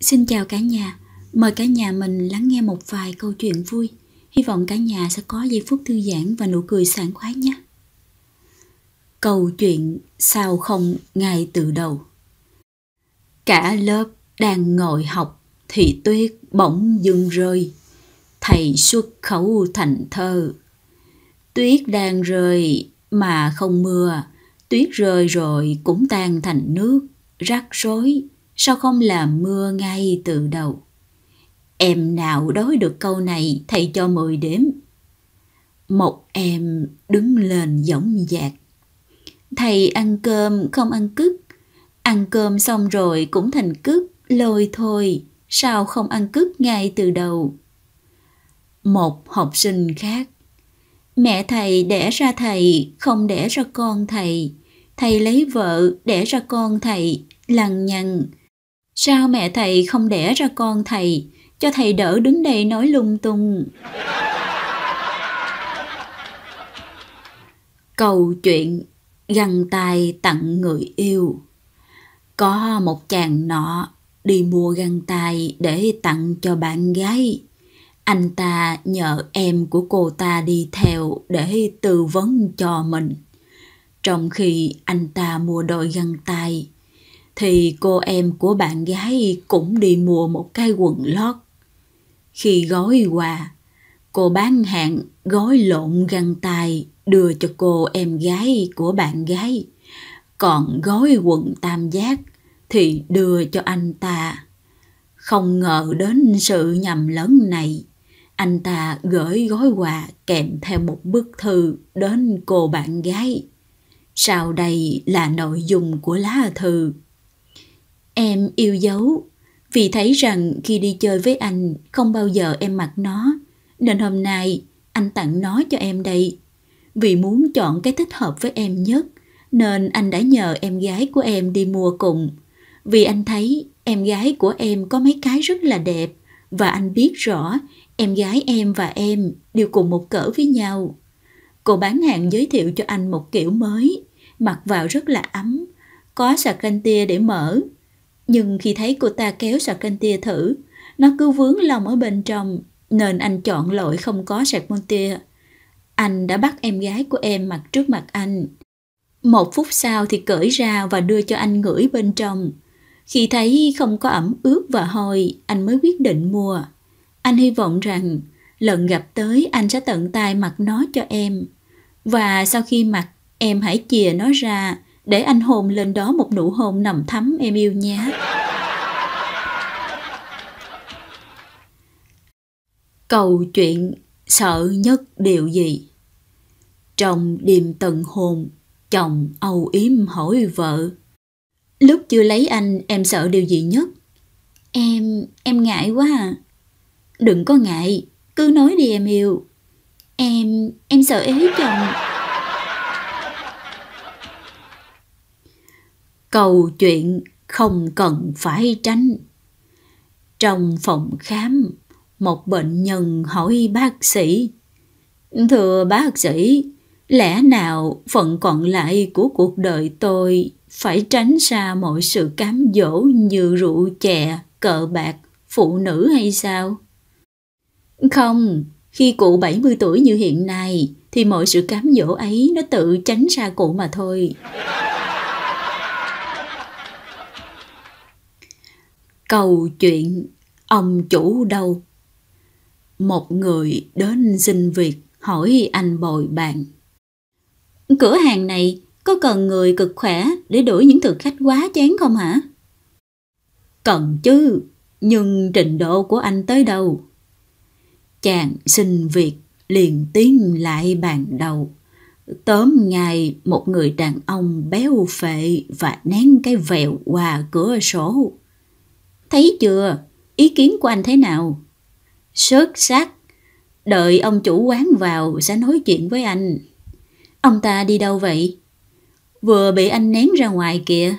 Xin chào cả nhà, mời cả nhà mình lắng nghe một vài câu chuyện vui. Hy vọng cả nhà sẽ có giây phút thư giãn và nụ cười sảng khoái nhé. Câu chuyện sao không ngay từ đầu. Cả lớp đang ngồi học thì tuyết bỗng dừng rơi. Thầy xuất khẩu thành thơ. Tuyết đang rơi mà không mưa, tuyết rơi rồi cũng tan thành nước, rắc rối sao không làm mưa ngay từ đầu em nào đói được câu này thầy cho mười đếm một em đứng lên dõng dạc thầy ăn cơm không ăn cứt ăn cơm xong rồi cũng thành cứt lôi thôi sao không ăn cứt ngay từ đầu một học sinh khác mẹ thầy đẻ ra thầy không đẻ ra con thầy thầy lấy vợ đẻ ra con thầy lằng nhằng Sao mẹ thầy không đẻ ra con thầy, cho thầy đỡ đứng đây nói lung tung. Câu chuyện găng tay tặng người yêu Có một chàng nọ đi mua găng tay để tặng cho bạn gái. Anh ta nhờ em của cô ta đi theo để tư vấn cho mình. Trong khi anh ta mua đôi găng tay, thì cô em của bạn gái cũng đi mua một cái quần lót. Khi gói quà, cô bán hàng gói lộn găng tay đưa cho cô em gái của bạn gái, còn gói quần tam giác thì đưa cho anh ta. Không ngờ đến sự nhầm lẫn này, anh ta gửi gói quà kèm theo một bức thư đến cô bạn gái. Sau đây là nội dung của lá thư Em yêu dấu, vì thấy rằng khi đi chơi với anh không bao giờ em mặc nó, nên hôm nay anh tặng nó cho em đây. Vì muốn chọn cái thích hợp với em nhất, nên anh đã nhờ em gái của em đi mua cùng. Vì anh thấy em gái của em có mấy cái rất là đẹp và anh biết rõ em gái em và em đều cùng một cỡ với nhau. Cô bán hàng giới thiệu cho anh một kiểu mới, mặc vào rất là ấm, có sạc tia để mở nhưng khi thấy cô ta kéo sạc kênh tia thử, nó cứ vướng lòng ở bên trong, nên anh chọn lỗi không có sạc môn tia. Anh đã bắt em gái của em mặc trước mặt anh. Một phút sau thì cởi ra và đưa cho anh ngửi bên trong. Khi thấy không có ẩm ướt và hôi, anh mới quyết định mua. Anh hy vọng rằng lần gặp tới anh sẽ tận tay mặc nó cho em. Và sau khi mặc, em hãy chìa nó ra để anh hôn lên đó một nụ hôn nằm thắm em yêu nhé. Câu chuyện sợ nhất điều gì? Trong điềm tận hồn, chồng âu yếm hỏi vợ. Lúc chưa lấy anh em sợ điều gì nhất? Em, em ngại quá à. Đừng có ngại, cứ nói đi em yêu. Em, em sợ ế chồng. cầu chuyện không cần phải tránh trong phòng khám một bệnh nhân hỏi bác sĩ thưa bác sĩ lẽ nào phần còn lại của cuộc đời tôi phải tránh xa mọi sự cám dỗ như rượu chè cờ bạc phụ nữ hay sao không khi cụ 70 tuổi như hiện nay thì mọi sự cám dỗ ấy nó tự tránh xa cụ mà thôi câu chuyện ông chủ đâu? Một người đến xin việc hỏi anh bồi bạn. Cửa hàng này có cần người cực khỏe để đuổi những thực khách quá chán không hả? Cần chứ, nhưng trình độ của anh tới đâu? Chàng xin việc liền tiến lại bàn đầu. Tóm ngày một người đàn ông béo phệ và nén cái vẹo qua cửa sổ Thấy chưa? Ý kiến của anh thế nào? Sớt sát. Đợi ông chủ quán vào sẽ nói chuyện với anh. Ông ta đi đâu vậy? Vừa bị anh nén ra ngoài kìa.